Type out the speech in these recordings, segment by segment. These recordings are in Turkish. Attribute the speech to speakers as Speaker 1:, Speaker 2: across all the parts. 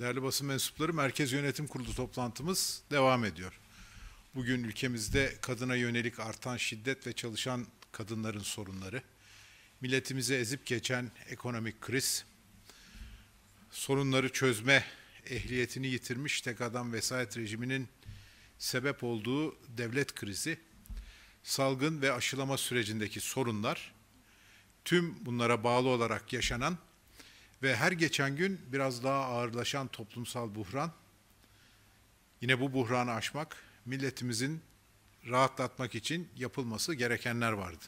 Speaker 1: Değerli basın mensupları, Merkez Yönetim Kurulu toplantımız devam ediyor. Bugün ülkemizde kadına yönelik artan şiddet ve çalışan kadınların sorunları, milletimizi ezip geçen ekonomik kriz, sorunları çözme ehliyetini yitirmiş tek adam vesayet rejiminin sebep olduğu devlet krizi, salgın ve aşılama sürecindeki sorunlar, tüm bunlara bağlı olarak yaşanan ve her geçen gün biraz daha ağırlaşan toplumsal buhran, yine bu buhranı aşmak, milletimizin rahatlatmak için yapılması gerekenler vardı.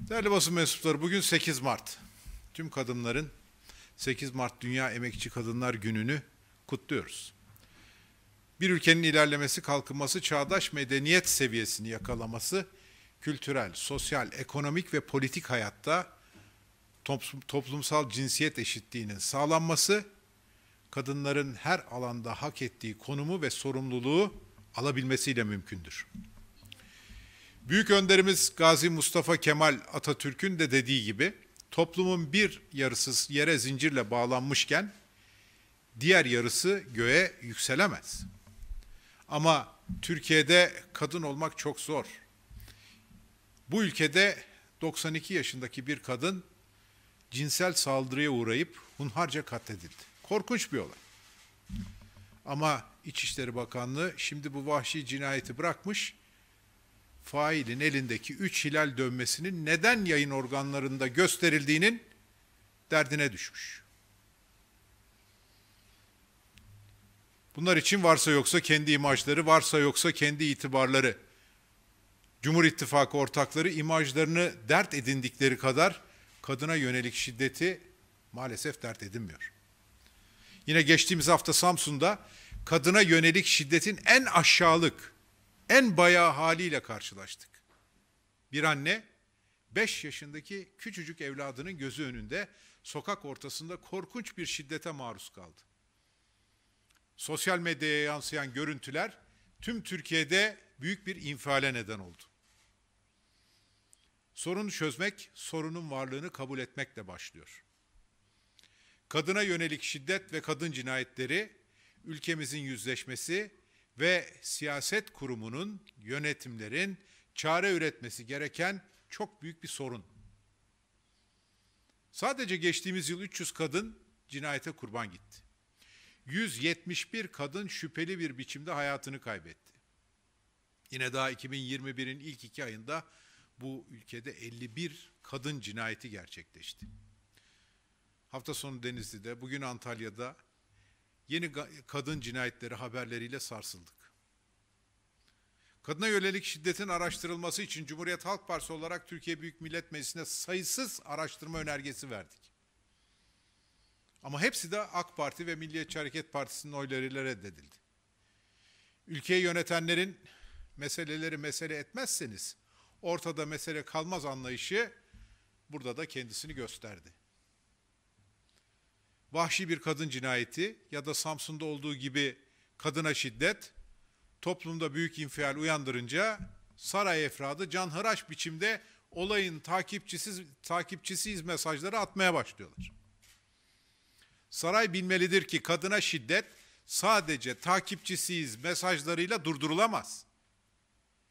Speaker 1: Değerli basın mensupları bugün 8 Mart. Tüm kadınların 8 Mart Dünya Emekçi Kadınlar Günü'nü kutluyoruz. Bir ülkenin ilerlemesi, kalkınması, çağdaş medeniyet seviyesini yakalaması, kültürel, sosyal, ekonomik ve politik hayatta toplumsal cinsiyet eşitliğinin sağlanması, kadınların her alanda hak ettiği konumu ve sorumluluğu alabilmesiyle mümkündür. Büyük önderimiz Gazi Mustafa Kemal Atatürk'ün de dediği gibi toplumun bir yarısı yere zincirle bağlanmışken diğer yarısı göğe yükselemez. Ama Türkiye'de kadın olmak çok zor. Bu ülkede 92 yaşındaki bir kadın cinsel saldırıya uğrayıp hunharca katledildi. Korkunç bir olay. Ama İçişleri Bakanlığı şimdi bu vahşi cinayeti bırakmış, failin elindeki üç hilal dönmesinin neden yayın organlarında gösterildiğinin derdine düşmüş. Bunlar için varsa yoksa kendi imajları, varsa yoksa kendi itibarları. Cumhur İttifakı ortakları imajlarını dert edindikleri kadar kadına yönelik şiddeti maalesef dert edinmiyor. Yine geçtiğimiz hafta Samsun'da kadına yönelik şiddetin en aşağılık, en bayağı haliyle karşılaştık. Bir anne 5 yaşındaki küçücük evladının gözü önünde sokak ortasında korkunç bir şiddete maruz kaldı. Sosyal medyaya yansıyan görüntüler tüm Türkiye'de büyük bir infiale neden oldu. Sorun çözmek, sorunun varlığını kabul etmekle başlıyor. Kadına yönelik şiddet ve kadın cinayetleri ülkemizin yüzleşmesi ve siyaset kurumunun, yönetimlerin çare üretmesi gereken çok büyük bir sorun. Sadece geçtiğimiz yıl 300 kadın cinayete kurban gitti. 171 kadın şüpheli bir biçimde hayatını kaybetti. Yine daha 2021'in ilk iki ayında bu ülkede 51 kadın cinayeti gerçekleşti. Hafta sonu Denizli'de, bugün Antalya'da yeni kadın cinayetleri haberleriyle sarsıldık. Kadına yönelik şiddetin araştırılması için Cumhuriyet Halk Partisi olarak Türkiye Büyük Millet Meclisi'ne sayısız araştırma önergesi verdik. Ama hepsi de AK Parti ve Milliyetçi Hareket Partisi'nin oylarıyla reddedildi. Ülkeyi yönetenlerin meseleleri mesele etmezseniz ortada mesele kalmaz anlayışı burada da kendisini gösterdi. Vahşi bir kadın cinayeti ya da Samsun'da olduğu gibi kadına şiddet toplumda büyük infial uyandırınca saray efradı canhıraş biçimde olayın takipçisiz takipçisiz mesajları atmaya başlıyorlar. Saray bilmelidir ki kadına şiddet sadece takipçisiyiz mesajlarıyla durdurulamaz.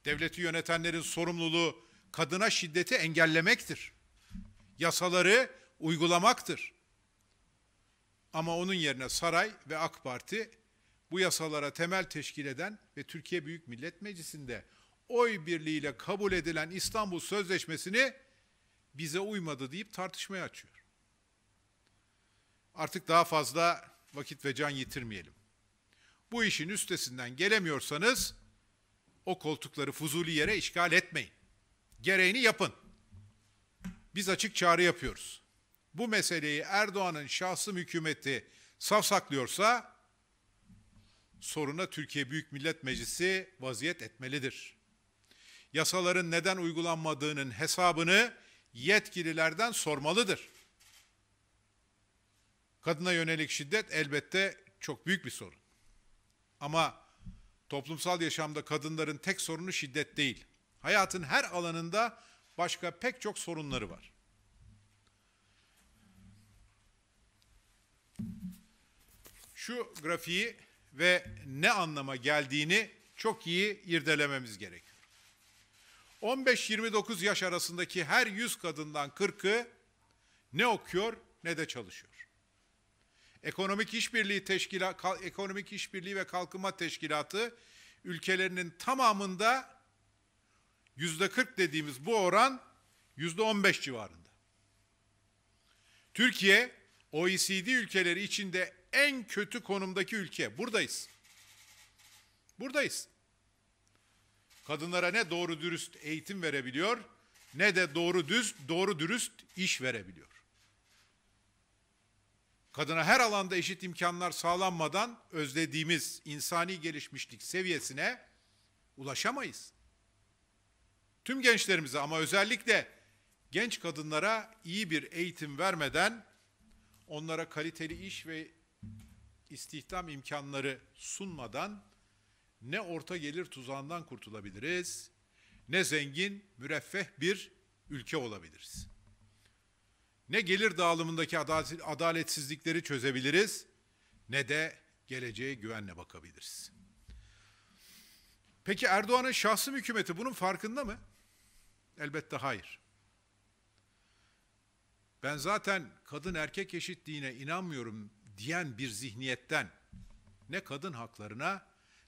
Speaker 1: Devleti yönetenlerin sorumluluğu kadına şiddeti engellemektir. Yasaları uygulamaktır. Ama onun yerine saray ve AK Parti bu yasalara temel teşkil eden ve Türkiye Büyük Millet Meclisi'nde oy birliğiyle kabul edilen İstanbul Sözleşmesi'ni bize uymadı deyip tartışmaya açıyor. Artık daha fazla vakit ve can yitirmeyelim. Bu işin üstesinden gelemiyorsanız o koltukları fuzuli yere işgal etmeyin. Gereğini yapın. Biz açık çağrı yapıyoruz. Bu meseleyi Erdoğan'ın şahsım hükümeti savsaklıyorsa soruna Türkiye Büyük Millet Meclisi vaziyet etmelidir. Yasaların neden uygulanmadığının hesabını yetkililerden sormalıdır. Kadına yönelik şiddet elbette çok büyük bir sorun. Ama Toplumsal yaşamda kadınların tek sorunu şiddet değil. Hayatın her alanında başka pek çok sorunları var. Şu grafiği ve ne anlama geldiğini çok iyi irdelememiz gerekiyor. 15-29 yaş arasındaki her 100 kadından 40'ı ne okuyor ne de çalışıyor. Ekonomik İşbirliği Teşkila Ekonomik İşbirliği ve Kalkınma Teşkilatı ülkelerinin tamamında yüzde 40 dediğimiz bu oran yüzde 15 civarında. Türkiye OECD ülkeleri içinde en kötü konumdaki ülke. Buradayız. Buradayız. Kadınlara ne doğru dürüst eğitim verebiliyor ne de doğru düz doğru dürüst iş verebiliyor kadına her alanda eşit imkanlar sağlanmadan özlediğimiz insani gelişmişlik seviyesine ulaşamayız. Tüm gençlerimize ama özellikle genç kadınlara iyi bir eğitim vermeden onlara kaliteli iş ve istihdam imkanları sunmadan ne orta gelir tuzağından kurtulabiliriz, ne zengin, müreffeh bir ülke olabiliriz ne gelir dağılımındaki adaletsizlikleri çözebiliriz ne de geleceğe güvenle bakabiliriz. Peki Erdoğan'ın şahsım hükümeti bunun farkında mı? Elbette hayır. Ben zaten kadın erkek eşitliğine inanmıyorum diyen bir zihniyetten ne kadın haklarına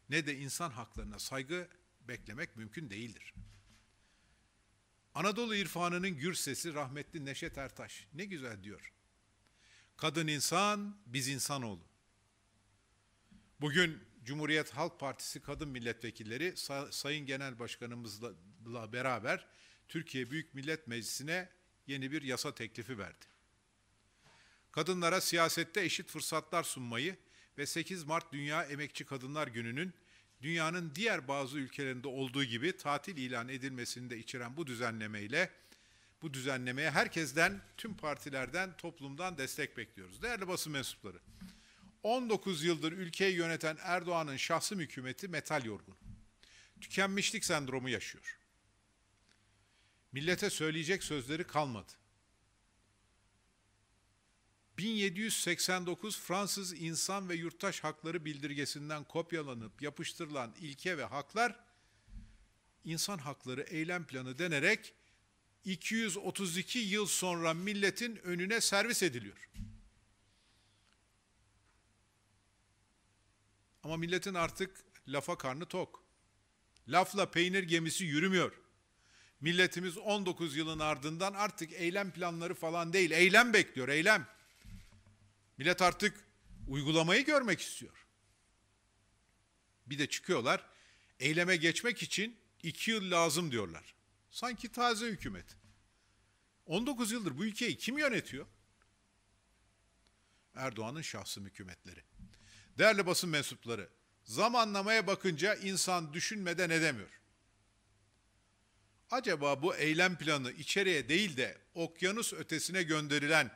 Speaker 1: ne de insan haklarına saygı beklemek mümkün değildir. Anadolu irfanının gür sesi rahmetli Neşet Ertaş. Ne güzel diyor. Kadın insan, biz insanoğlu. Bugün Cumhuriyet Halk Partisi kadın milletvekilleri Sayın Genel Başkanımızla beraber Türkiye Büyük Millet Meclisi'ne yeni bir yasa teklifi verdi. Kadınlara siyasette eşit fırsatlar sunmayı ve 8 Mart Dünya Emekçi Kadınlar Günü'nün dünyanın diğer bazı ülkelerinde olduğu gibi tatil ilan edilmesini de içeren bu düzenlemeyle bu düzenlemeye herkesten, tüm partilerden, toplumdan destek bekliyoruz. Değerli basın mensupları, 19 yıldır ülkeyi yöneten Erdoğan'ın şahsım hükümeti metal yorgun. Tükenmişlik sendromu yaşıyor. Millete söyleyecek sözleri kalmadı. 1789 Fransız İnsan ve Yurttaş Hakları Bildirgesinden kopyalanıp yapıştırılan ilke ve haklar insan hakları eylem planı denerek 232 yıl sonra milletin önüne servis ediliyor. Ama milletin artık lafa karnı tok. Lafla peynir gemisi yürümüyor. Milletimiz 19 yılın ardından artık eylem planları falan değil, eylem bekliyor, eylem. Millet artık uygulamayı görmek istiyor. Bir de çıkıyorlar eyleme geçmek için iki yıl lazım diyorlar. Sanki taze hükümet. 19 yıldır bu ülkeyi kim yönetiyor? Erdoğan'ın şahsı hükümetleri. Değerli basın mensupları, zamanlamaya bakınca insan düşünmeden edemiyor. Acaba bu eylem planı içeriye değil de okyanus ötesine gönderilen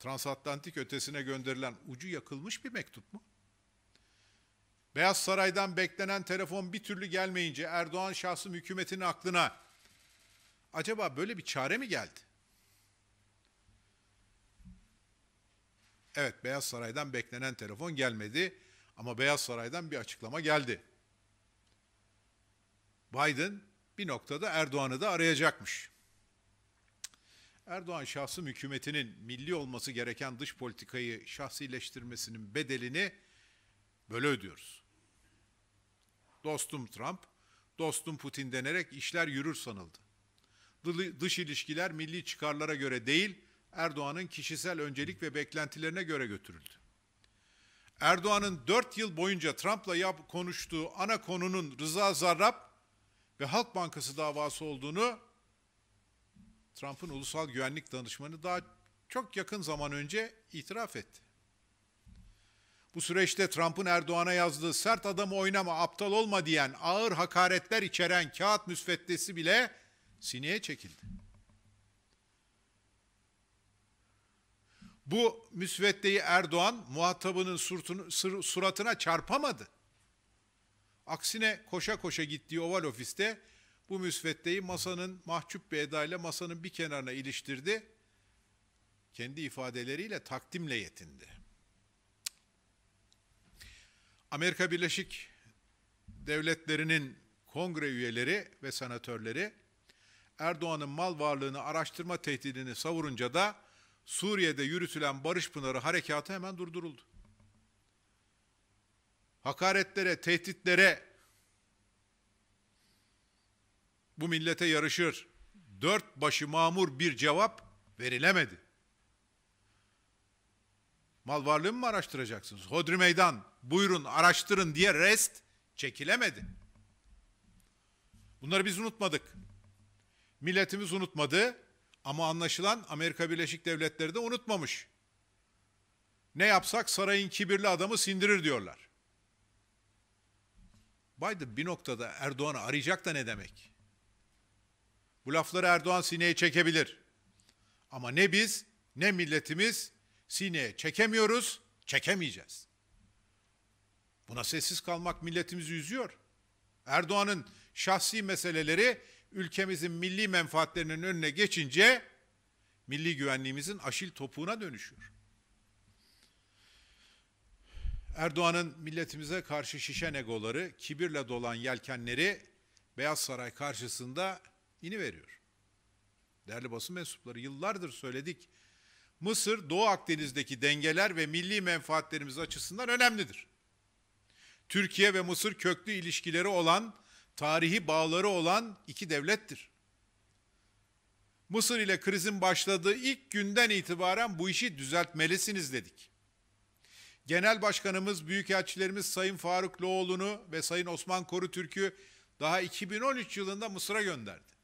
Speaker 1: transatlantik ötesine gönderilen ucu yakılmış bir mektup mu? Beyaz Saray'dan beklenen telefon bir türlü gelmeyince Erdoğan şahsım hükümetinin aklına acaba böyle bir çare mi geldi? Evet Beyaz Saray'dan beklenen telefon gelmedi ama Beyaz Saray'dan bir açıklama geldi. Biden bir noktada Erdoğan'ı da arayacakmış. Erdoğan şahsım hükümetinin milli olması gereken dış politikayı şahsileştirmesinin bedelini böyle ödüyoruz. Dostum Trump, dostum Putin denerek işler yürür sanıldı. Dış ilişkiler milli çıkarlara göre değil, Erdoğan'ın kişisel öncelik ve beklentilerine göre götürüldü. Erdoğan'ın dört yıl boyunca Trump'la yap konuştuğu ana konunun Rıza Zarrab ve Halk Bankası davası olduğunu Trump'ın ulusal güvenlik danışmanı daha çok yakın zaman önce itiraf etti. Bu süreçte Trump'ın Erdoğan'a yazdığı sert adam oynama, aptal olma diyen ağır hakaretler içeren kağıt müsveddesi bile sineye çekildi. Bu müsveddeyi Erdoğan muhatabının surtunu, sur, suratına çarpamadı. Aksine koşa koşa gittiği oval ofiste bu müsveddeyi masanın mahcup bir edayla masanın bir kenarına iliştirdi. Kendi ifadeleriyle takdimle yetindi. Amerika Birleşik Devletleri'nin kongre üyeleri ve senatörleri Erdoğan'ın mal varlığını araştırma tehdidini savurunca da Suriye'de yürütülen Barış Pınarı harekatı hemen durduruldu. Hakaretlere, tehditlere bu millete yarışır. Dört başı mamur bir cevap verilemedi. Mal varlığı mı araştıracaksınız? Hodri meydan buyurun araştırın diye rest çekilemedi. Bunları biz unutmadık. Milletimiz unutmadı ama anlaşılan Amerika Birleşik Devletleri de unutmamış. Ne yapsak sarayın kibirli adamı sindirir diyorlar. Biden bir noktada Erdoğan'ı arayacak da ne demek? Bu lafları Erdoğan sineye çekebilir. Ama ne biz ne milletimiz sineye çekemiyoruz, çekemeyeceğiz. Buna sessiz kalmak milletimizi üzüyor. Erdoğan'ın şahsi meseleleri ülkemizin milli menfaatlerinin önüne geçince milli güvenliğimizin aşil topuğuna dönüşüyor. Erdoğan'ın milletimize karşı şişen egoları, kibirle dolan yelkenleri Beyaz Saray karşısında veriyor. Değerli basın mensupları yıllardır söyledik. Mısır Doğu Akdeniz'deki dengeler ve milli menfaatlerimiz açısından önemlidir. Türkiye ve Mısır köklü ilişkileri olan, tarihi bağları olan iki devlettir. Mısır ile krizin başladığı ilk günden itibaren bu işi düzeltmelisiniz dedik. Genel Başkanımız, Büyükelçilerimiz Sayın Faruk Loğlu'nu ve Sayın Osman Koru Türk'ü daha 2013 yılında Mısır'a gönderdi.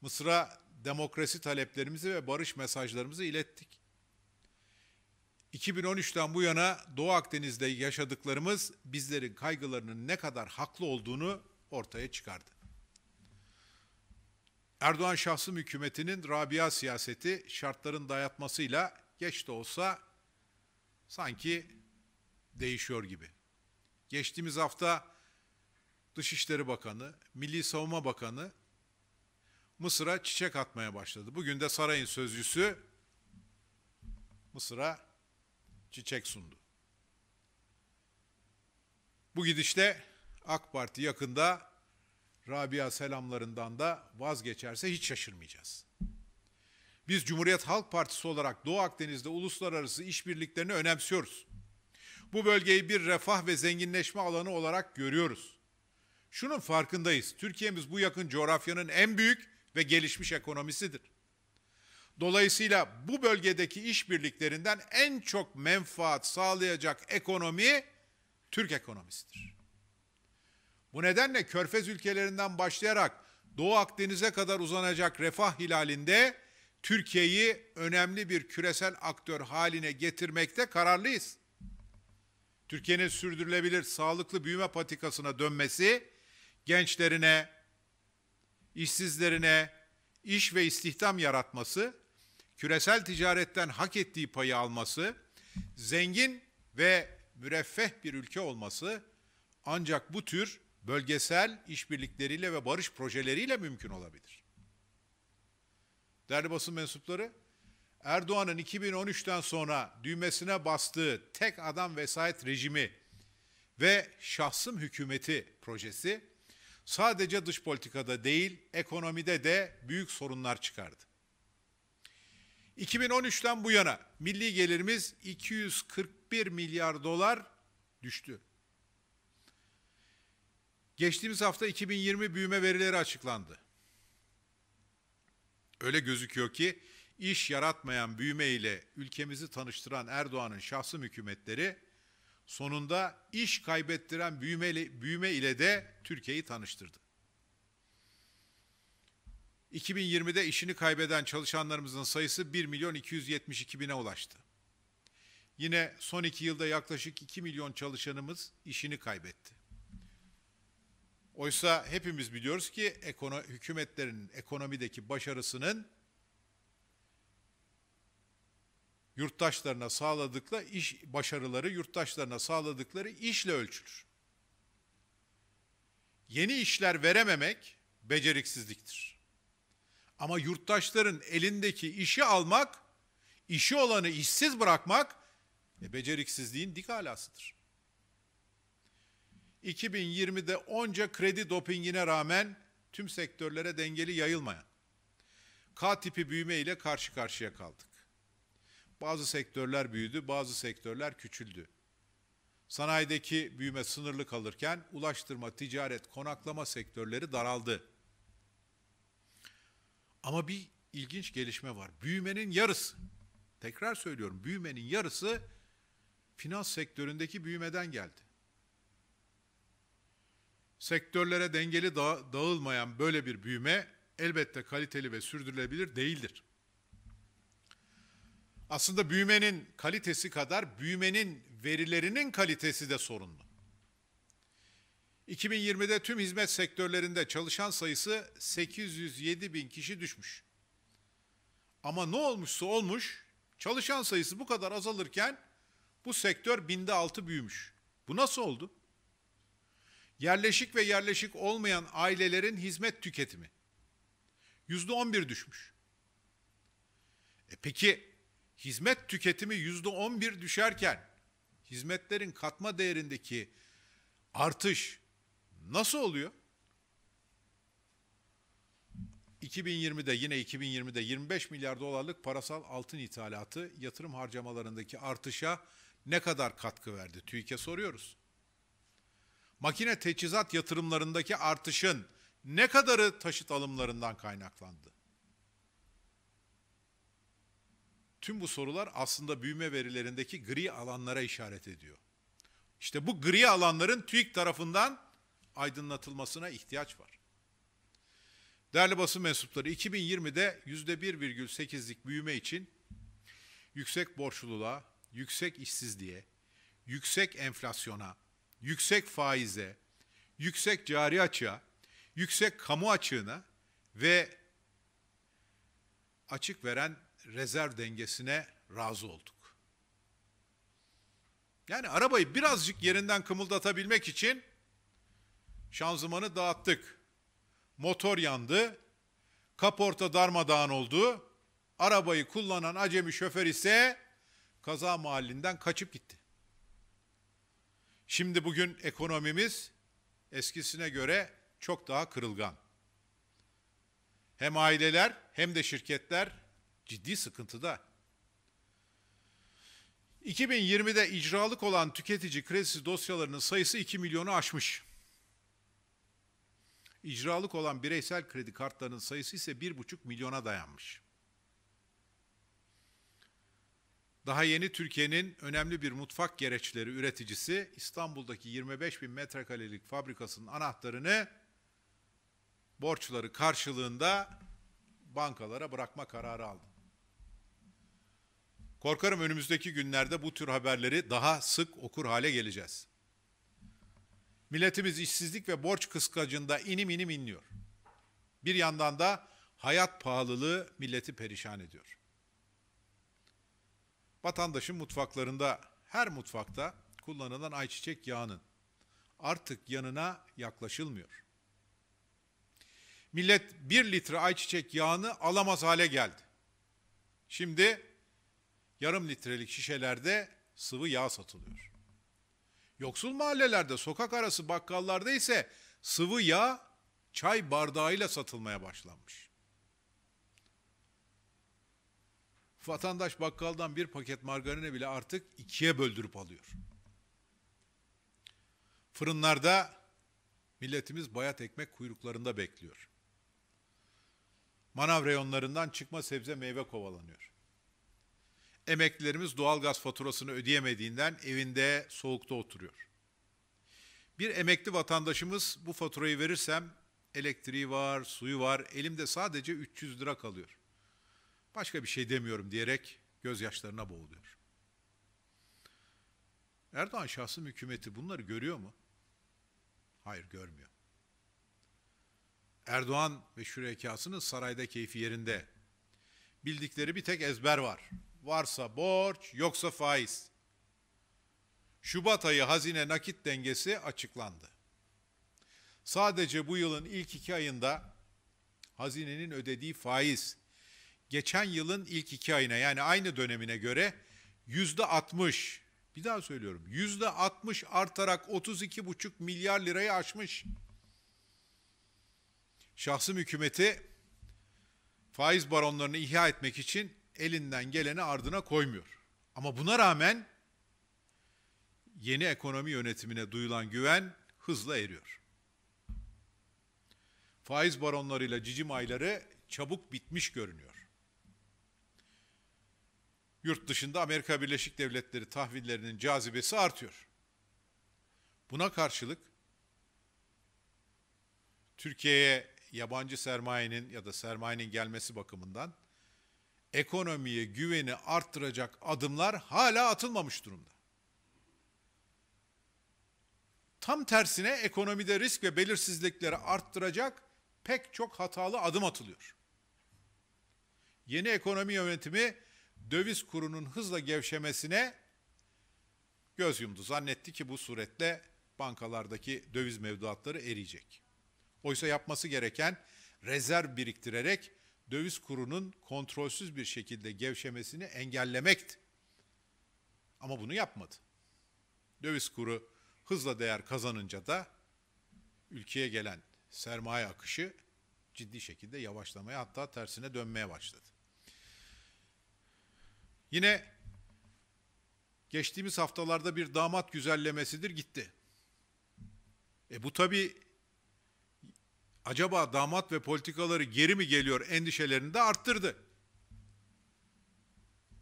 Speaker 1: Mısır'a demokrasi taleplerimizi ve barış mesajlarımızı ilettik. 2013'ten bu yana Doğu Akdeniz'de yaşadıklarımız bizlerin kaygılarının ne kadar haklı olduğunu ortaya çıkardı. Erdoğan şahsım hükümetinin Rabia siyaseti şartların dayatmasıyla geç de olsa sanki değişiyor gibi. Geçtiğimiz hafta Dışişleri Bakanı, Milli Savunma Bakanı Mısır'a çiçek atmaya başladı. Bugün de sarayın sözcüsü Mısır'a çiçek sundu. Bu gidişte AK Parti yakında Rabia selamlarından da vazgeçerse hiç şaşırmayacağız. Biz Cumhuriyet Halk Partisi olarak Doğu Akdeniz'de uluslararası işbirliklerini önemsiyoruz. Bu bölgeyi bir refah ve zenginleşme alanı olarak görüyoruz. Şunun farkındayız. Türkiye'miz bu yakın coğrafyanın en büyük ve gelişmiş ekonomisidir. Dolayısıyla bu bölgedeki işbirliklerinden en çok menfaat sağlayacak ekonomi Türk ekonomisidir. Bu nedenle Körfez ülkelerinden başlayarak Doğu Akdeniz'e kadar uzanacak refah hilalinde Türkiye'yi önemli bir küresel aktör haline getirmekte kararlıyız. Türkiye'nin sürdürülebilir, sağlıklı büyüme patikasına dönmesi, gençlerine, işsizlerine iş ve istihdam yaratması, küresel ticaretten hak ettiği payı alması, zengin ve müreffeh bir ülke olması ancak bu tür bölgesel işbirlikleriyle ve barış projeleriyle mümkün olabilir. Değerli basın mensupları, Erdoğan'ın 2013'ten sonra düğmesine bastığı tek adam vesayet rejimi ve şahsım hükümeti projesi sadece dış politikada değil, ekonomide de büyük sorunlar çıkardı. 2013'ten bu yana milli gelirimiz 241 milyar dolar düştü. Geçtiğimiz hafta 2020 büyüme verileri açıklandı. Öyle gözüküyor ki iş yaratmayan büyüme ile ülkemizi tanıştıran Erdoğan'ın şahsım hükümetleri sonunda iş kaybettiren büyüme, büyüme ile de Türkiye'yi tanıştırdı. 2020'de işini kaybeden çalışanlarımızın sayısı 1 milyon 272 bine ulaştı. Yine son iki yılda yaklaşık 2 milyon çalışanımız işini kaybetti. Oysa hepimiz biliyoruz ki ekono hükümetlerin ekonomideki başarısının yurttaşlarına sağladıkları iş başarıları yurttaşlarına sağladıkları işle ölçülür. Yeni işler verememek beceriksizliktir. Ama yurttaşların elindeki işi almak, işi olanı işsiz bırakmak e, beceriksizliğin dik alasıdır. 2020'de onca kredi dopingine rağmen tüm sektörlere dengeli yayılmayan K tipi büyüme ile karşı karşıya kaldık. Bazı sektörler büyüdü, bazı sektörler küçüldü. Sanayideki büyüme sınırlı kalırken ulaştırma, ticaret, konaklama sektörleri daraldı. Ama bir ilginç gelişme var. Büyümenin yarısı, tekrar söylüyorum, büyümenin yarısı finans sektöründeki büyümeden geldi. Sektörlere dengeli dağılmayan böyle bir büyüme elbette kaliteli ve sürdürülebilir değildir. Aslında büyümenin kalitesi kadar büyümenin verilerinin kalitesi de sorunlu. 2020'de tüm hizmet sektörlerinde çalışan sayısı 807 bin kişi düşmüş. Ama ne olmuşsa olmuş, çalışan sayısı bu kadar azalırken bu sektör binde altı büyümüş. Bu nasıl oldu? Yerleşik ve yerleşik olmayan ailelerin hizmet tüketimi yüzde on bir düşmüş. E peki hizmet tüketimi yüzde on bir düşerken hizmetlerin katma değerindeki artış nasıl oluyor? 2020'de yine 2020'de 25 milyar dolarlık parasal altın ithalatı yatırım harcamalarındaki artışa ne kadar katkı verdi? TÜİK'e soruyoruz. Makine teçhizat yatırımlarındaki artışın ne kadarı taşıt alımlarından kaynaklandı? Tüm bu sorular aslında büyüme verilerindeki gri alanlara işaret ediyor. İşte bu gri alanların TÜİK tarafından aydınlatılmasına ihtiyaç var. Değerli basın mensupları 2020'de %1,8'lik büyüme için yüksek borçluluğa, yüksek işsizliğe, yüksek enflasyona, yüksek faize, yüksek cari açığa, yüksek kamu açığına ve açık veren rezerv dengesine razı olduk. Yani arabayı birazcık yerinden kımıldatabilmek için şanzımanı dağıttık. Motor yandı, kaporta darmadağın oldu. Arabayı kullanan acemi şoför ise kaza mahallinden kaçıp gitti. Şimdi bugün ekonomimiz eskisine göre çok daha kırılgan. Hem aileler hem de şirketler ciddi sıkıntıda. 2020'de icralık olan tüketici kredisi dosyalarının sayısı 2 milyonu aşmış. İcralık olan bireysel kredi kartlarının sayısı ise 1,5 milyona dayanmış. Daha yeni Türkiye'nin önemli bir mutfak gereçleri üreticisi İstanbul'daki 25 bin metrekarelik fabrikasının anahtarını borçları karşılığında bankalara bırakma kararı aldı. Korkarım önümüzdeki günlerde bu tür haberleri daha sık okur hale geleceğiz. Milletimiz işsizlik ve borç kıskacında inim inim inliyor. Bir yandan da hayat pahalılığı milleti perişan ediyor. Vatandaşın mutfaklarında, her mutfakta kullanılan ayçiçek yağının artık yanına yaklaşılmıyor. Millet bir litre ayçiçek yağını alamaz hale geldi. Şimdi yarım litrelik şişelerde sıvı yağ satılıyor. Yoksul mahallelerde, sokak arası bakkallarda ise sıvı yağ çay bardağıyla satılmaya başlanmış. Vatandaş bakkaldan bir paket margarine bile artık ikiye böldürüp alıyor. Fırınlarda milletimiz bayat ekmek kuyruklarında bekliyor. Manav reyonlarından çıkma sebze meyve kovalanıyor. Emeklilerimiz doğalgaz faturasını ödeyemediğinden evinde soğukta oturuyor. Bir emekli vatandaşımız bu faturayı verirsem elektriği var, suyu var, elimde sadece 300 lira kalıyor. Başka bir şey demiyorum diyerek gözyaşlarına boğuluyor. Erdoğan şahsım hükümeti bunları görüyor mu? Hayır görmüyor. Erdoğan ve şürekasının sarayda keyfi yerinde. Bildikleri bir tek ezber var varsa borç, yoksa faiz. Şubat ayı hazine nakit dengesi açıklandı. Sadece bu yılın ilk iki ayında hazinenin ödediği faiz geçen yılın ilk iki ayına yani aynı dönemine göre yüzde 60 bir daha söylüyorum yüzde 60 artarak 32,5 milyar lirayı aşmış. Şahsım hükümeti faiz baronlarını ihya etmek için elinden geleni ardına koymuyor. Ama buna rağmen yeni ekonomi yönetimine duyulan güven hızla eriyor. Faiz baronlarıyla cicim ayları çabuk bitmiş görünüyor. Yurt dışında Amerika Birleşik Devletleri tahvillerinin cazibesi artıyor. Buna karşılık Türkiye'ye yabancı sermayenin ya da sermayenin gelmesi bakımından ekonomiye güveni arttıracak adımlar hala atılmamış durumda. Tam tersine ekonomide risk ve belirsizlikleri arttıracak pek çok hatalı adım atılıyor. Yeni ekonomi yönetimi döviz kurunun hızla gevşemesine göz yumdu. Zannetti ki bu suretle bankalardaki döviz mevduatları eriyecek. Oysa yapması gereken rezerv biriktirerek döviz kurunun kontrolsüz bir şekilde gevşemesini engellemekti. Ama bunu yapmadı. Döviz kuru hızla değer kazanınca da ülkeye gelen sermaye akışı ciddi şekilde yavaşlamaya hatta tersine dönmeye başladı. Yine geçtiğimiz haftalarda bir damat güzellemesidir gitti. E bu tabi acaba damat ve politikaları geri mi geliyor endişelerini de arttırdı.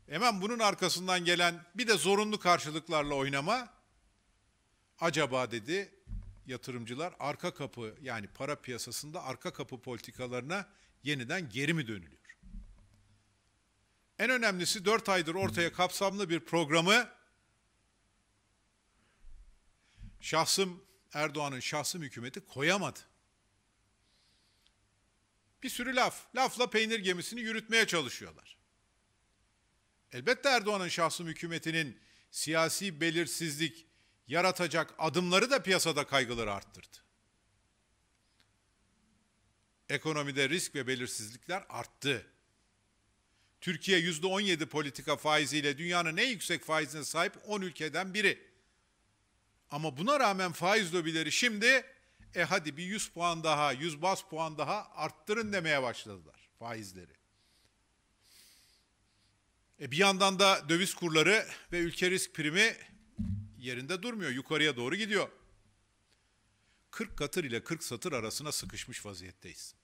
Speaker 1: Hemen bunun arkasından gelen bir de zorunlu karşılıklarla oynama acaba dedi yatırımcılar arka kapı yani para piyasasında arka kapı politikalarına yeniden geri mi dönülüyor? En önemlisi 4 aydır ortaya kapsamlı bir programı şahsım Erdoğan'ın şahsım hükümeti koyamadı bir sürü laf, lafla peynir gemisini yürütmeye çalışıyorlar. Elbette Erdoğan'ın şahsım hükümetinin siyasi belirsizlik yaratacak adımları da piyasada kaygıları arttırdı. Ekonomide risk ve belirsizlikler arttı. Türkiye yüzde on yedi politika faiziyle dünyanın en yüksek faizine sahip 10 ülkeden biri. Ama buna rağmen faiz lobileri şimdi e hadi bir 100 puan daha, 100 bas puan daha arttırın demeye başladılar faizleri. E bir yandan da döviz kurları ve ülke risk primi yerinde durmuyor. Yukarıya doğru gidiyor. 40 katır ile 40 satır arasına sıkışmış vaziyetteyiz.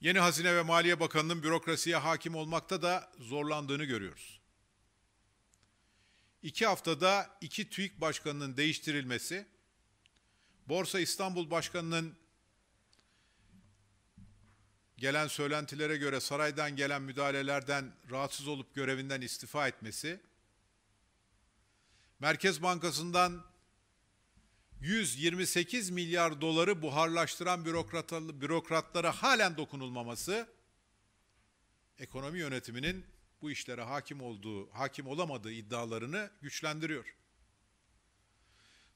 Speaker 1: Yeni Hazine ve Maliye Bakanı'nın bürokrasiye hakim olmakta da zorlandığını görüyoruz. İki haftada iki TÜİK Başkanı'nın değiştirilmesi, Borsa İstanbul Başkanı'nın gelen söylentilere göre saraydan gelen müdahalelerden rahatsız olup görevinden istifa etmesi, Merkez Bankası'ndan 128 milyar doları buharlaştıran bürokrat, bürokratlara halen dokunulmaması, ekonomi yönetiminin bu işlere hakim olduğu, hakim olamadığı iddialarını güçlendiriyor.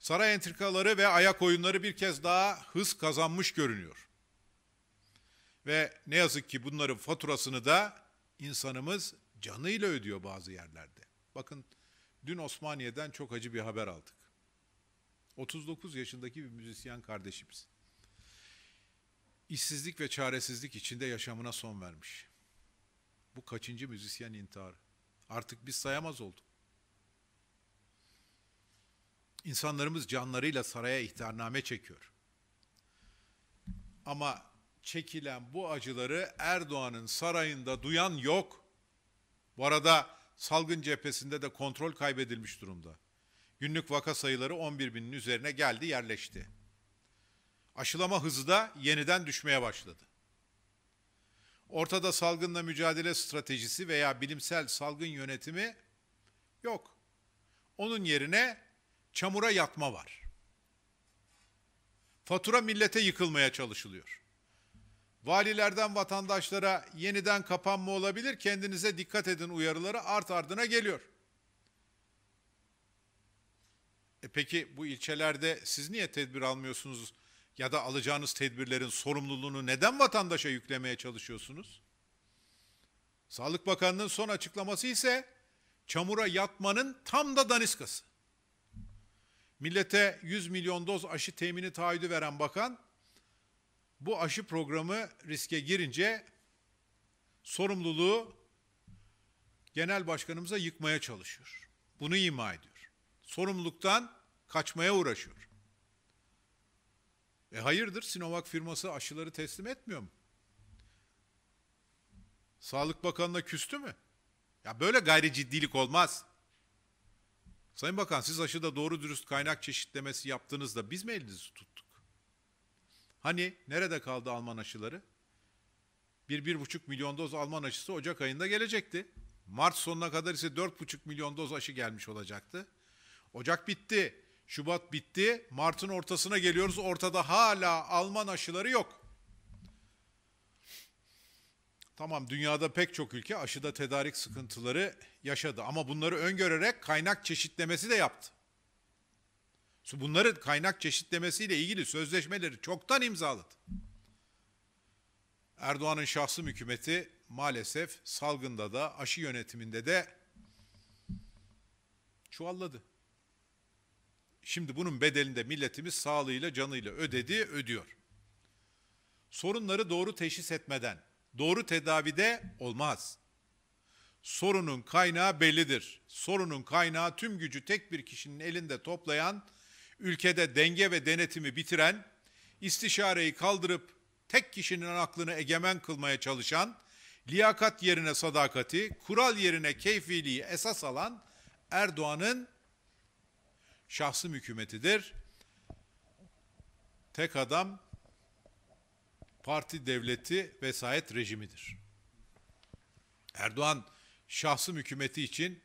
Speaker 1: Saray entrikaları ve ayak oyunları bir kez daha hız kazanmış görünüyor. Ve ne yazık ki bunların faturasını da insanımız canıyla ödüyor bazı yerlerde. Bakın dün Osmaniye'den çok acı bir haber aldık. 39 yaşındaki bir müzisyen kardeşimiz. İşsizlik ve çaresizlik içinde yaşamına son vermiş. Bu kaçıncı müzisyen intiharı? Artık biz sayamaz olduk. İnsanlarımız canlarıyla saraya ihtarname çekiyor. Ama çekilen bu acıları Erdoğan'ın sarayında duyan yok. Bu arada salgın cephesinde de kontrol kaybedilmiş durumda. Günlük vaka sayıları 11 binin üzerine geldi, yerleşti. Aşılama hızı da yeniden düşmeye başladı. Ortada salgınla mücadele stratejisi veya bilimsel salgın yönetimi yok. Onun yerine çamura yatma var. Fatura millete yıkılmaya çalışılıyor. Valilerden vatandaşlara yeniden kapanma olabilir, kendinize dikkat edin uyarıları art ardına geliyor. E peki bu ilçelerde siz niye tedbir almıyorsunuz ya da alacağınız tedbirlerin sorumluluğunu neden vatandaşa yüklemeye çalışıyorsunuz? Sağlık Bakanı'nın son açıklaması ise çamura yatmanın tam da daniskası millete 100 milyon doz aşı temini taahhüdü veren bakan bu aşı programı riske girince sorumluluğu genel başkanımıza yıkmaya çalışıyor. Bunu ima ediyor. Sorumluluktan kaçmaya uğraşıyor. E hayırdır Sinovac firması aşıları teslim etmiyor mu? Sağlık Bakanı'na küstü mü? Ya böyle gayri ciddilik olmaz. Sayın Bakan siz aşıda doğru dürüst kaynak çeşitlemesi yaptığınızda biz mi elinizi tuttuk? Hani nerede kaldı Alman aşıları? Bir, bir buçuk milyon doz Alman aşısı Ocak ayında gelecekti. Mart sonuna kadar ise dört buçuk milyon doz aşı gelmiş olacaktı. Ocak bitti, Şubat bitti, Mart'ın ortasına geliyoruz. Ortada hala Alman aşıları yok. Tamam dünyada pek çok ülke aşıda tedarik sıkıntıları yaşadı ama bunları öngörerek kaynak çeşitlemesi de yaptı. Bunları kaynak çeşitlemesiyle ilgili sözleşmeleri çoktan imzaladı. Erdoğan'ın şahsım hükümeti maalesef salgında da aşı yönetiminde de çuvalladı. Şimdi bunun bedelinde milletimiz sağlığıyla canıyla ödedi, ödüyor. Sorunları doğru teşhis etmeden, Doğru tedavide olmaz. Sorunun kaynağı bellidir. Sorunun kaynağı tüm gücü tek bir kişinin elinde toplayan, ülkede denge ve denetimi bitiren, istişareyi kaldırıp tek kişinin aklını egemen kılmaya çalışan, liyakat yerine sadakati, kural yerine keyfiliği esas alan Erdoğan'ın şahsım hükümetidir. Tek adam parti devleti vesayet rejimidir. Erdoğan şahsım hükümeti için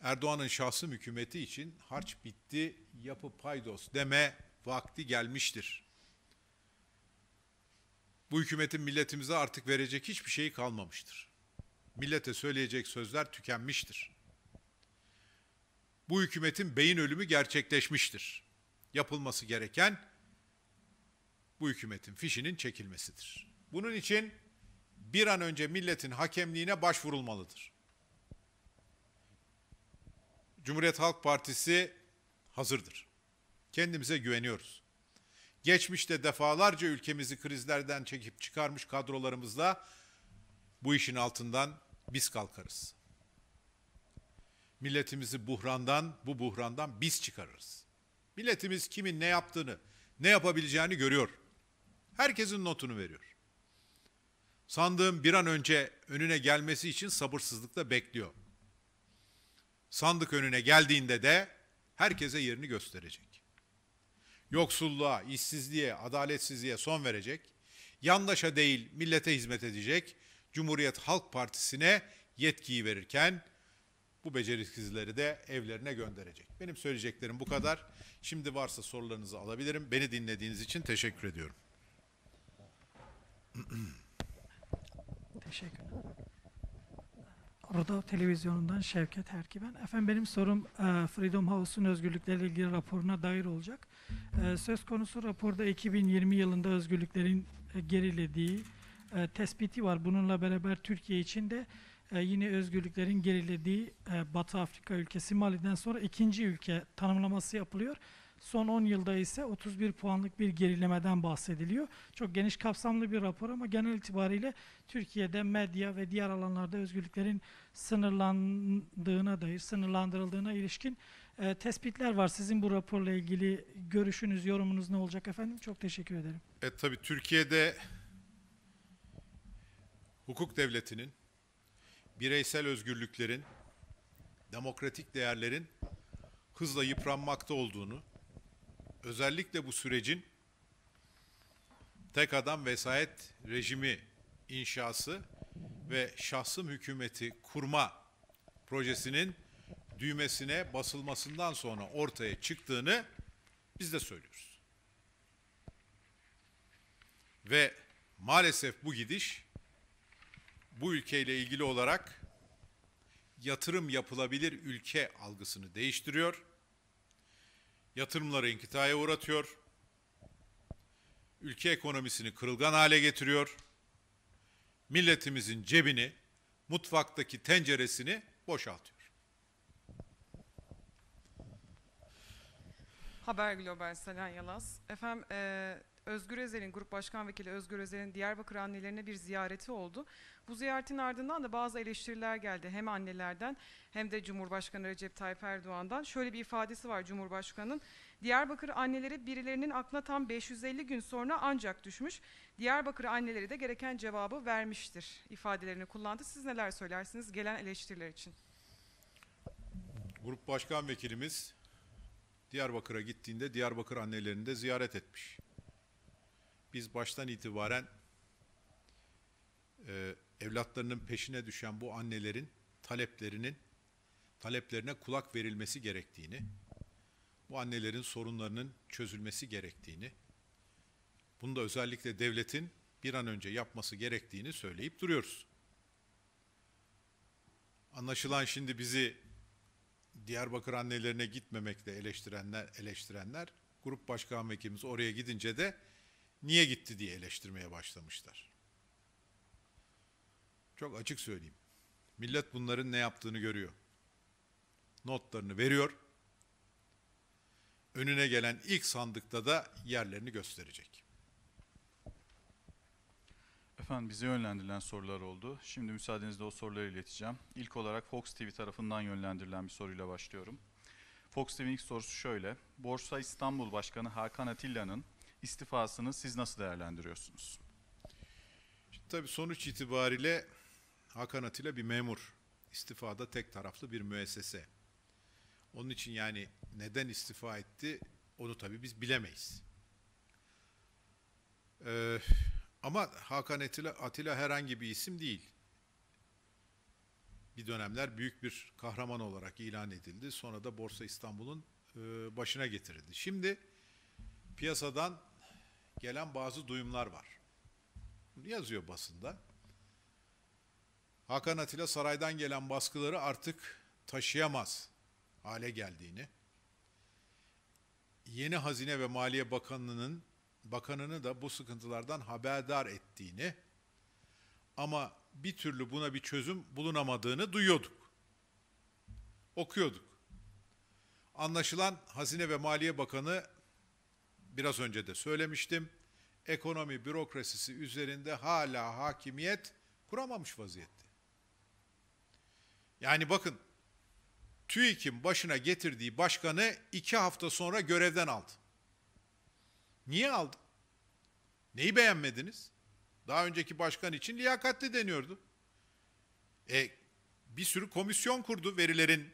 Speaker 1: Erdoğan'ın şahsım hükümeti için harç bitti, yapı paydos deme vakti gelmiştir. Bu hükümetin milletimize artık verecek hiçbir şey kalmamıştır. Millete söyleyecek sözler tükenmiştir. Bu hükümetin beyin ölümü gerçekleşmiştir. Yapılması gereken bu hükümetin fişinin çekilmesidir. Bunun için bir an önce milletin hakemliğine başvurulmalıdır. Cumhuriyet Halk Partisi hazırdır. Kendimize güveniyoruz. Geçmişte defalarca ülkemizi krizlerden çekip çıkarmış kadrolarımızla bu işin altından biz kalkarız. Milletimizi buhrandan, bu buhrandan biz çıkarırız. Milletimiz kimin ne yaptığını, ne yapabileceğini görüyor. Herkesin notunu veriyor. Sandığın bir an önce önüne gelmesi için sabırsızlıkla bekliyor. Sandık önüne geldiğinde de herkese yerini gösterecek. Yoksulluğa, işsizliğe, adaletsizliğe son verecek. Yandaşa değil millete hizmet edecek. Cumhuriyet Halk Partisi'ne yetkiyi verirken bu beceriksizleri de evlerine gönderecek. Benim söyleyeceklerim bu kadar. Şimdi varsa sorularınızı alabilirim. Beni dinlediğiniz için teşekkür ediyorum.
Speaker 2: Teşekkür. Orada Televizyonu'ndan Şevket Erkiben. Efendim benim sorum e, Freedom House'un özgürlüklerle ilgili raporuna dair olacak. E, söz konusu raporda 2020 yılında özgürlüklerin e, gerilediği tespiti var. Bununla beraber Türkiye için de yine özgürlüklerin gerilediği Batı Afrika ülkesi Mali'den sonra ikinci ülke tanımlaması yapılıyor. Son 10 yılda ise 31 puanlık bir gerilemeden bahsediliyor. Çok geniş kapsamlı bir rapor ama genel itibariyle Türkiye'de medya ve diğer alanlarda özgürlüklerin sınırlandığına dair, sınırlandırıldığına ilişkin e, tespitler var. Sizin bu raporla ilgili görüşünüz, yorumunuz ne olacak efendim? Çok teşekkür ederim.
Speaker 1: E, tabii Türkiye'de hukuk devletinin, bireysel özgürlüklerin, demokratik değerlerin hızla yıpranmakta olduğunu, özellikle bu sürecin tek adam vesayet rejimi inşası ve şahsım hükümeti kurma projesinin düğmesine basılmasından sonra ortaya çıktığını biz de söylüyoruz. Ve maalesef bu gidiş bu ülkeyle ilgili olarak yatırım yapılabilir ülke algısını değiştiriyor yatırımları inkitaya uğratıyor. Ülke ekonomisini kırılgan hale getiriyor. Milletimizin cebini, mutfaktaki tenceresini boşaltıyor.
Speaker 2: Haber Global Selen Yalaz. Efendim e, Özgür Özel'in, Grup Başkan Vekili Özgür Özel'in Diyarbakır annelerine bir ziyareti oldu. Bu ziyaretin ardından da bazı eleştiriler geldi hem annelerden hem de Cumhurbaşkanı Recep Tayyip Erdoğan'dan. Şöyle bir ifadesi var Cumhurbaşkanı'nın. Diyarbakır anneleri birilerinin aklına tam 550 gün sonra ancak düşmüş. Diyarbakır anneleri de gereken cevabı vermiştir ifadelerini kullandı. Siz neler söylersiniz gelen eleştiriler için?
Speaker 1: Grup Başkan Vekilimiz Diyarbakır'a gittiğinde Diyarbakır annelerini de ziyaret etmiş biz baştan itibaren e, evlatlarının peşine düşen bu annelerin taleplerinin taleplerine kulak verilmesi gerektiğini, bu annelerin sorunlarının çözülmesi gerektiğini, bunu da özellikle devletin bir an önce yapması gerektiğini söyleyip duruyoruz. Anlaşılan şimdi bizi Diyarbakır annelerine gitmemekle eleştirenler eleştirenler grup başkan vekilimiz oraya gidince de niye gitti diye eleştirmeye başlamışlar. Çok açık söyleyeyim. Millet bunların ne yaptığını görüyor. Notlarını veriyor. Önüne gelen ilk sandıkta da yerlerini gösterecek.
Speaker 2: Efendim bize yönlendirilen sorular oldu. Şimdi müsaadenizle o soruları ileteceğim. İlk olarak Fox TV tarafından yönlendirilen bir soruyla başlıyorum. Fox TV'nin ilk sorusu şöyle. Borsa İstanbul Başkanı Hakan Atilla'nın istifasını siz nasıl değerlendiriyorsunuz? Şimdi tabii sonuç itibariyle Hakan Atilla bir memur. İstifada
Speaker 1: tek taraflı bir müessese. Onun için yani neden istifa etti onu tabii biz bilemeyiz. Ee, ama Hakan Atilla, Atilla herhangi bir isim değil. Bir dönemler büyük bir kahraman olarak ilan edildi. Sonra da Borsa İstanbul'un e, başına getirildi. Şimdi piyasadan gelen bazı duyumlar var. Yazıyor basında. Hakan Atilla saraydan gelen baskıları artık taşıyamaz hale geldiğini, yeni Hazine ve Maliye Bakanı'nın bakanını da bu sıkıntılardan haberdar ettiğini ama bir türlü buna bir çözüm bulunamadığını duyuyorduk. Okuyorduk. Anlaşılan Hazine ve Maliye Bakanı biraz önce de söylemiştim. Ekonomi bürokrasisi üzerinde hala hakimiyet kuramamış vaziyette. Yani bakın TÜİK'in başına getirdiği başkanı iki hafta sonra görevden aldı. Niye aldı? Neyi beğenmediniz? Daha önceki başkan için liyakatli deniyordu. E, bir sürü komisyon kurdu verilerin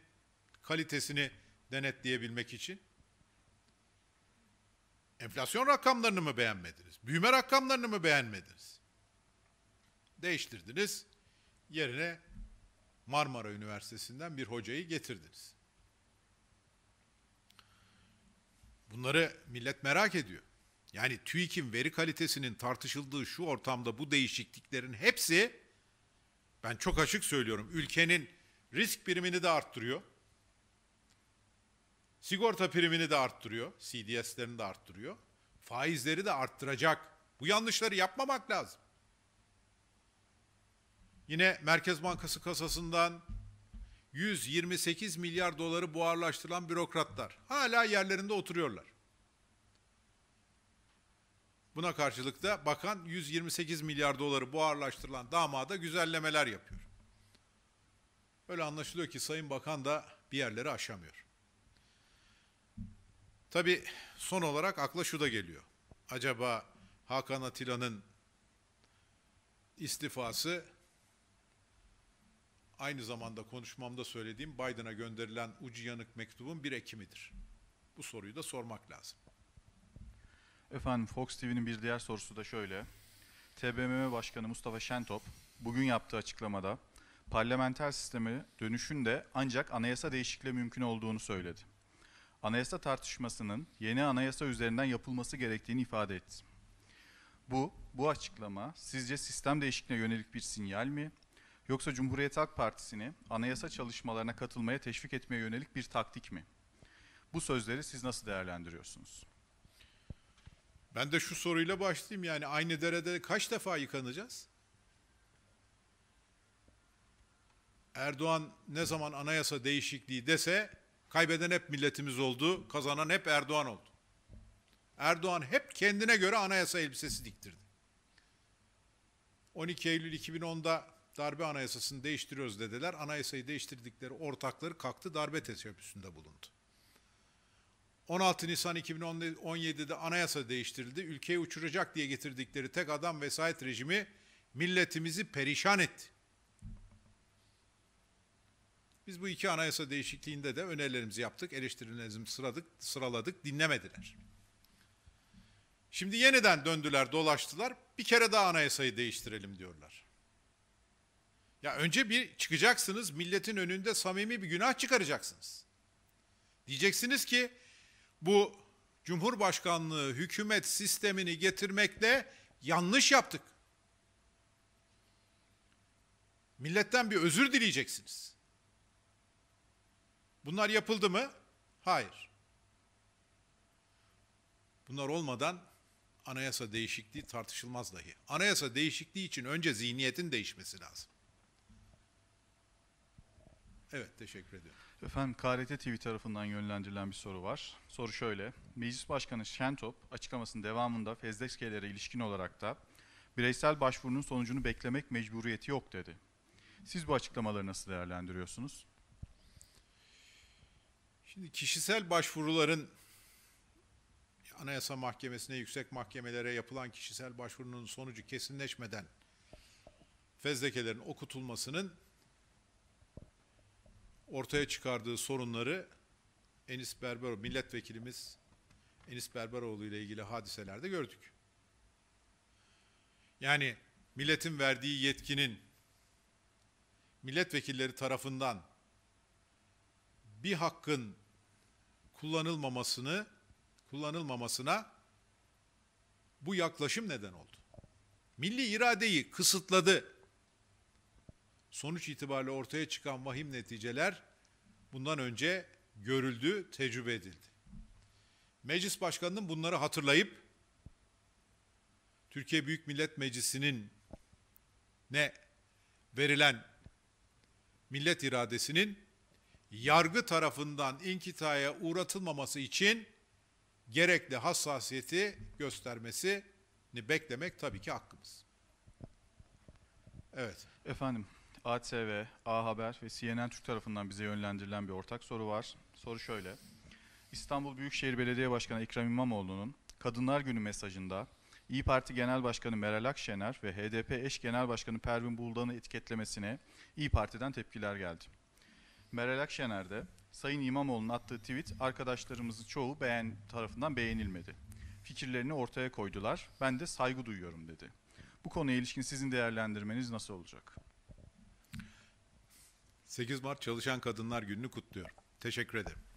Speaker 1: kalitesini denetleyebilmek için. Enflasyon rakamlarını mı beğenmediniz? Büyüme rakamlarını mı beğenmediniz? Değiştirdiniz. Yerine Marmara Üniversitesi'nden bir hocayı getirdiniz. Bunları millet merak ediyor. Yani TÜİK'in veri kalitesinin tartışıldığı şu ortamda bu değişikliklerin hepsi ben çok açık söylüyorum ülkenin risk birimini de arttırıyor. Sigorta primini de arttırıyor. CDS'lerini de arttırıyor. Faizleri de arttıracak. Bu yanlışları yapmamak lazım. Yine Merkez Bankası kasasından 128 milyar doları buharlaştırılan bürokratlar hala yerlerinde oturuyorlar. Buna karşılık da bakan 128 milyar doları buharlaştırılan damada güzellemeler yapıyor. Öyle anlaşılıyor ki Sayın Bakan da bir yerleri aşamıyor. Tabii son olarak akla şu da geliyor. Acaba Hakan Atilla'nın istifası aynı zamanda konuşmamda söylediğim Biden'a gönderilen ucu yanık mektubun bir ekimidir. Bu soruyu da sormak lazım.
Speaker 2: Efendim Fox TV'nin bir diğer sorusu da şöyle. TBMM Başkanı Mustafa Şentop bugün yaptığı açıklamada parlamenter sisteme dönüşün de ancak anayasa değişikliği mümkün olduğunu söyledi anayasa tartışmasının yeni anayasa üzerinden yapılması gerektiğini ifade etti. Bu, bu açıklama sizce sistem değişikliğine yönelik bir sinyal mi? Yoksa Cumhuriyet Halk Partisi'ni anayasa çalışmalarına katılmaya teşvik etmeye yönelik bir taktik mi? Bu sözleri siz nasıl değerlendiriyorsunuz? Ben de şu soruyla başlayayım yani aynı derede kaç defa
Speaker 1: yıkanacağız? Erdoğan ne zaman anayasa değişikliği dese Kaybeden hep milletimiz oldu, kazanan hep Erdoğan oldu. Erdoğan hep kendine göre anayasa elbisesi diktirdi. 12 Eylül 2010'da darbe anayasasını değiştiriyoruz dediler. Anayasayı değiştirdikleri ortakları kalktı darbe teşebbüsünde bulundu. 16 Nisan 2017'de anayasa değiştirildi. Ülkeyi uçuracak diye getirdikleri tek adam vesayet rejimi milletimizi perişan etti. Biz bu iki anayasa değişikliğinde de önerilerimizi yaptık, eleştirilerimizi sıradık, sıraladık, dinlemediler. Şimdi yeniden döndüler, dolaştılar. Bir kere daha anayasayı değiştirelim diyorlar. Ya önce bir çıkacaksınız, milletin önünde samimi bir günah çıkaracaksınız. Diyeceksiniz ki bu Cumhurbaşkanlığı hükümet sistemini getirmekle yanlış yaptık. Milletten bir özür dileyeceksiniz. Bunlar yapıldı mı? Hayır. Bunlar olmadan anayasa değişikliği tartışılmaz dahi. Anayasa değişikliği
Speaker 2: için önce zihniyetin değişmesi lazım.
Speaker 1: Evet, teşekkür ediyorum.
Speaker 2: Efendim KRT TV tarafından yönlendirilen bir soru var. Soru şöyle. Meclis Başkanı Şentop açıklamasının devamında fezlekelere ilişkin olarak da bireysel başvurunun sonucunu beklemek mecburiyeti yok dedi. Siz bu açıklamaları nasıl değerlendiriyorsunuz? Şimdi kişisel başvuruların
Speaker 1: Anayasa Mahkemesi'ne, yüksek mahkemelere yapılan kişisel başvurunun sonucu kesinleşmeden fezlekelerin okutulmasının ortaya çıkardığı sorunları Enis Berbero, milletvekilimiz Enis Berberoğlu ile ilgili hadiselerde gördük. Yani milletin verdiği yetkinin milletvekilleri tarafından bir hakkın kullanılmamasını kullanılmamasına bu yaklaşım neden oldu. Milli iradeyi kısıtladı. Sonuç itibariyle ortaya çıkan vahim neticeler bundan önce görüldü, tecrübe edildi. Meclis Başkanı'nın bunları hatırlayıp Türkiye Büyük Millet Meclisi'nin ne verilen millet iradesinin yargı tarafından inkitaya uğratılmaması için gerekli hassasiyeti göstermesini beklemek tabii ki hakkımız.
Speaker 2: Evet. Efendim, ATV, A Haber ve CNN Türk tarafından bize yönlendirilen bir ortak soru var. Soru şöyle. İstanbul Büyükşehir Belediye Başkanı Ekrem İmamoğlu'nun Kadınlar Günü mesajında İyi Parti Genel Başkanı Meral Akşener ve HDP eş Genel Başkanı Pervin Buldan'ı etiketlemesine İyi Parti'den tepkiler geldi. Meral Akşener'de Sayın İmamoğlu'nun attığı tweet arkadaşlarımızın çoğu beğen tarafından beğenilmedi. Fikirlerini ortaya koydular. Ben de saygı duyuyorum dedi. Bu konuya ilişkin sizin değerlendirmeniz nasıl olacak? 8 Mart Çalışan
Speaker 1: Kadınlar Günü'nü kutluyorum. Teşekkür ederim.